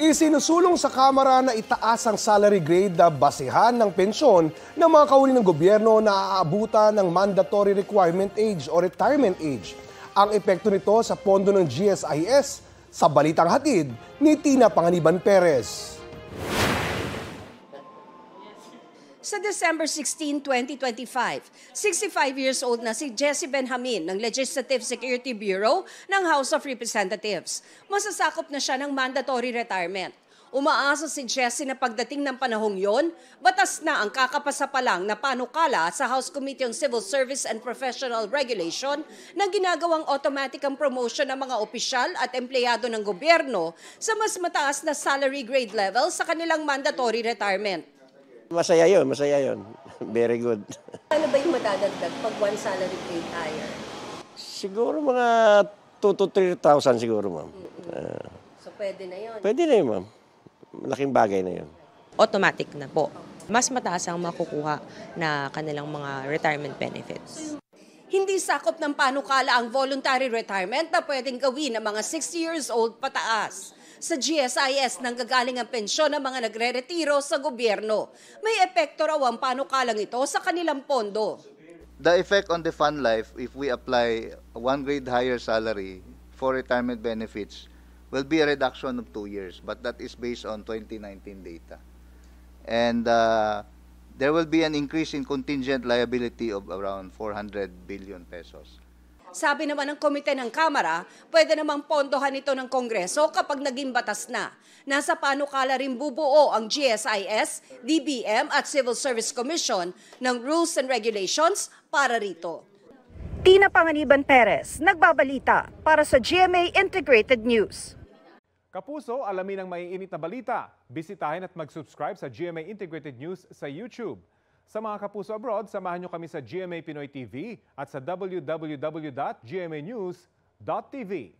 Isinusulong sa Kamara na itaas ang salary grade na basehan ng pensyon ng mga kauli ng gobyerno na aabutan ng mandatory requirement age o retirement age. Ang epekto nito sa pondo ng GSIS sa balitang hatid ni Tina Panganiban Perez. Sa December 16, 2025, 65 years old na si Jesse Benjamin ng Legislative Security Bureau ng House of Representatives. Masasakop na siya ng mandatory retirement. Umaasa si Jesse na pagdating ng panahong yon, batas na ang kakapasa pa lang na panukala sa House Committee on Civil Service and Professional Regulation na ginagawang automatic ang promotion ng mga opisyal at empleyado ng gobyerno sa mas mataas na salary grade level sa kanilang mandatory retirement. Masaya yon, masaya yon. Very good. Ano ba yung madadagdag pag one salary paid higher? Siguro mga 2 to 3,000 siguro, ma'am. Mm -hmm. uh, so pwede na yon? Pwede na yun, ma'am. Malaking bagay na yon. Automatic na po. Mas mataas ang makukuha na kanilang mga retirement benefits hindi sakop ng panukala ang voluntary retirement na pwedeng gawin ng mga 60 years old pataas. Sa GSIS nang gagaling ang pensyon ng mga nagre-retiro sa gobyerno. May epekto raw ang panukalang ito sa kanilang pondo. The effect on the fund life if we apply one grade higher salary for retirement benefits will be a reduction of two years, but that is based on 2019 data. And uh, there will be an increase in contingent liability of around 400 billion pesos. Sabi naman ng komite ng Kamara, pwede namang pondohan ito ng Kongreso kapag naging batas na. Nasa panukala rin bubuo ang GSIS, DBM at Civil Service Commission ng rules and regulations para rito. Tina Panganiban Perez, nagbabalita para sa GMA Integrated News. Kapuso, alamin ang maiinit na balita. Bisitahin at mag-subscribe sa GMA Integrated News sa YouTube. Sa mga kapuso abroad, samahan nyo kami sa GMA Pinoy TV at sa www.gmanews.tv.